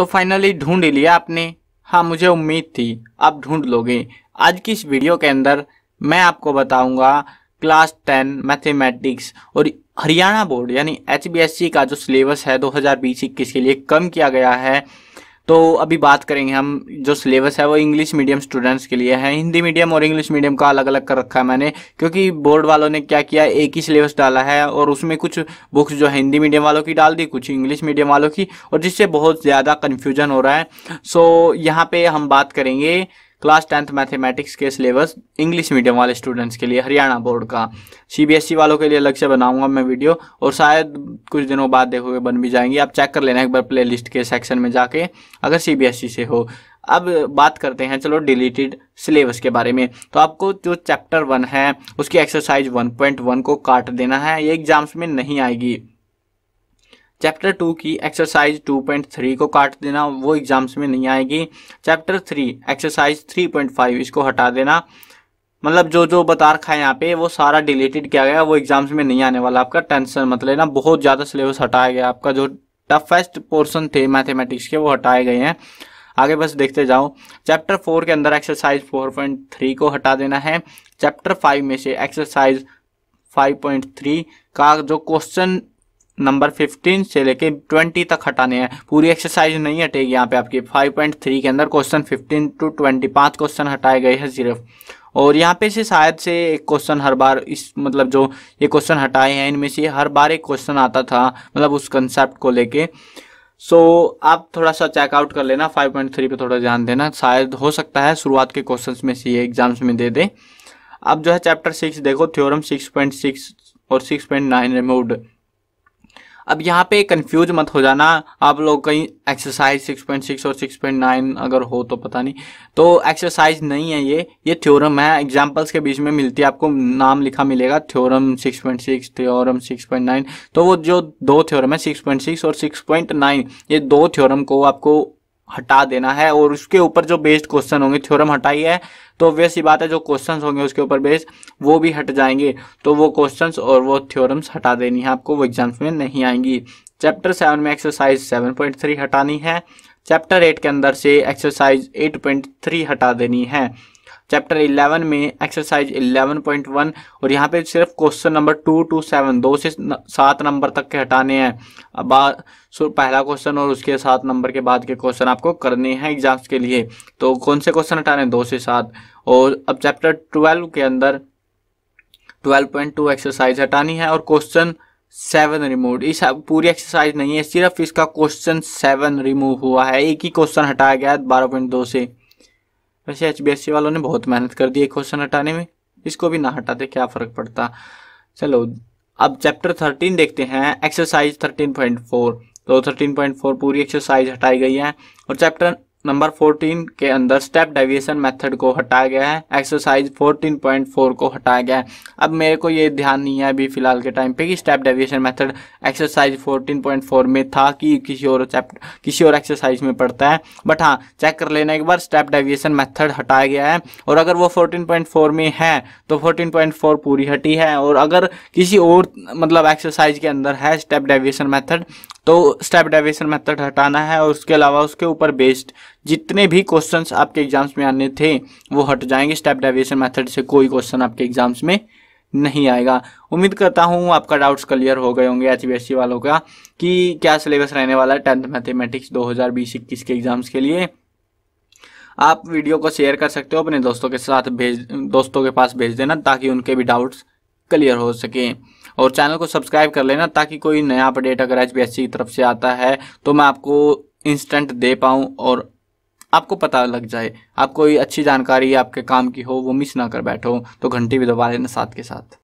तो फाइनली ढूंढ लिया आपने हाँ मुझे उम्मीद थी आप ढूंढ लोगे आज की इस वीडियो के अंदर मैं आपको बताऊंगा क्लास टेन मैथमेटिक्स और हरियाणा बोर्ड यानी एच का जो सिलेबस है दो हज़ार के लिए कम किया गया है तो अभी बात करेंगे हम जो सिलेबस है वो इंग्लिश मीडियम स्टूडेंट्स के लिए है हिंदी मीडियम और इंग्लिश मीडियम का अलग अलग कर रखा है मैंने क्योंकि बोर्ड वालों ने क्या किया एक ही सिलेबस डाला है और उसमें कुछ बुक्स जो है हिंदी मीडियम वालों की डाल दी कुछ इंग्लिश मीडियम वालों की और जिससे बहुत ज़्यादा कन्फ्यूजन हो रहा है सो यहाँ पर हम बात करेंगे क्लास टेंथ मैथमेटिक्स के सिलेबस इंग्लिश मीडियम वाले स्टूडेंट्स के लिए हरियाणा बोर्ड का सीबीएसई e वालों के लिए अलग से बनाऊंगा मैं वीडियो और शायद कुछ दिनों बाद देखोगे बन भी जाएंगी आप चेक कर लेना एक बार प्ले के सेक्शन में जाके अगर सी e से हो अब बात करते हैं चलो डिलीटेड सिलेबस के बारे में तो आपको जो चैप्टर वन है उसकी एक्सरसाइज वन को काट देना है ये एग्जाम्स में नहीं आएगी चैप्टर टू की एक्सरसाइज टू पॉइंट थ्री को काट देना वो एग्जाम्स में नहीं आएगी chapter three exercise three point five इसको हटा देना मतलब जो जो बता रखा है यहाँ पे वो सारा डिलीटेड किया गया वो एग्जाम्स में नहीं आने वाला आपका टेंशन मत लेना बहुत ज़्यादा सिलेबस हटाया गया आपका जो टफेस्ट पोर्सन थे मैथेमेटिक्स के वो हटाए गए हैं आगे बस देखते जाओ चैप्टर फोर के अंदर एक्सरसाइज फोर पॉइंट थ्री को हटा देना है चैप्टर फाइव में से एक्सरसाइज फाइव पॉइंट थ्री का जो क्वेश्चन नंबर 15 से लेके 20 तक हटाने हैं पूरी एक्सरसाइज नहीं हटेगी यहाँ पे आपकी 5.3 के अंदर क्वेश्चन 15 टू 20 पांच क्वेश्चन हटाए गए हैं सिर्फ और यहाँ पे से शायद से एक क्वेश्चन हर बार इस मतलब जो ये क्वेश्चन हटाए हैं इनमें से हर बार एक क्वेश्चन आता था मतलब उस कंसेप्ट को लेके सो so, आप थोड़ा सा चेकआउट कर लेना 5.3 पे थोड़ा ध्यान देना शायद हो सकता है शुरुआत के क्वेश्चंस में से ये एग्जाम्स में दे दे अब जो है चैप्टर सिक्स देखो थ्योरम 6.6 और 6.9 रिमूव्ड अब यहाँ पे कंफ्यूज मत हो जाना आप लोग कहीं एक्सरसाइज 6.6 और 6.9 अगर हो तो पता नहीं तो एक्सरसाइज नहीं है ये ये थ्योरम है एग्जाम्पल्स के बीच में मिलती है आपको नाम लिखा मिलेगा थ्योरम 6.6 थ्योरम 6.9 तो वो जो दो थ्योरम है 6.6 और 6.9 ये दो थ्योरम को आपको हटा देना है और उसके ऊपर जो बेस्ड क्वेश्चन होंगे थ्योरम हटाई है तो वैसी बात है जो क्वेश्चन होंगे उसके ऊपर बेस्ड वो भी हट जाएंगे तो वो क्वेश्चंस और वो थ्योरम्स हटा देनी है आपको वो एग्जाम्स में नहीं आएंगी चैप्टर सेवन में एक्सरसाइज सेवन पॉइंट थ्री हटानी है चैप्टर एट के अंदर से एक्सरसाइज एट पॉइंट थ्री हटा देनी है चैप्टर 11 में एक्सरसाइज 11.1 और यहाँ पे सिर्फ question number two two seven दो से सात नंबर तक के हटाने हैं अब पहला क्वेश्चन और उसके सात नंबर के बाद के क्वेश्चन आपको करने हैं एग्जाम्स के लिए तो कौन से क्वेश्चन हटाने हैं दो से सात और अब चैप्टर ट्वेल्व के अंदर 12.2 एक्सरसाइज हटानी है और क्वेश्चन सेवन रिमूव इस पूरी एक्सरसाइज नहीं है सिर्फ इसका क्वेश्चन सेवन रिमूव हुआ है एक ही क्वेश्चन हटाया गया है बारह पॉइंट दो से वैसे एच वालों ने बहुत मेहनत कर दी है क्वेश्चन हटाने में इसको भी ना हटाते क्या फ़र्क पड़ता चलो अब चैप्टर थर्टीन देखते हैं एक्सरसाइज थर्टीन पॉइंट फोर तो थर्टीन पॉइंट फोर पूरी एक्सरसाइज हटाई गई है और चैप्टर नंबर 14 के अंदर स्टेप डेविएशन मेथड को हटाया गया है एक्सरसाइज 14.4 को हटाया गया है अब मेरे को ये ध्यान नहीं है अभी फिलहाल के टाइम पे कि स्टेप डेविएशन मेथड एक्सरसाइज 14.4 में था कि किसी और चैप्टर किसी और एक्सरसाइज में पड़ता है बट हाँ चेक कर लेना एक बार स्टेप डेविएशन मैथड हटाया गया है और अगर वो फोर्टीन में है तो फोर्टीन पूरी हटी है और अगर किसी और मतलब एक्सरसाइज के अंदर है स्टेप डेविएशन मैथड तो स्टेप डेविएशन मैथड हटाना है और उसके अलावा उसके ऊपर बेस्ड जितने भी क्वेश्चंस आपके एग्जाम्स में आने थे वो हट जाएंगे स्टेप डाइवेशन मेथड से कोई क्वेश्चन आपके एग्जाम्स में नहीं आएगा उम्मीद करता हूँ आपका डाउट्स क्लियर हो गए होंगे एच वालों का कि क्या सिलेबस रहने वाला है टेंथ मैथेमेटिक्स दो हज़ार के एग्ज़ाम्स के लिए आप वीडियो को शेयर कर सकते हो अपने दोस्तों के साथ भेज दोस्तों के पास भेज देना ताकि उनके भी डाउट्स क्लियर हो सके और चैनल को सब्सक्राइब कर लेना ताकि कोई नया अपडेट अगर एच की तरफ से आता है तो मैं आपको इंस्टेंट दे पाऊँ और आपको पता लग जाए आप कोई अच्छी जानकारी आपके काम की हो वो मिस ना कर बैठो तो घंटी भी दबा लेना साथ के साथ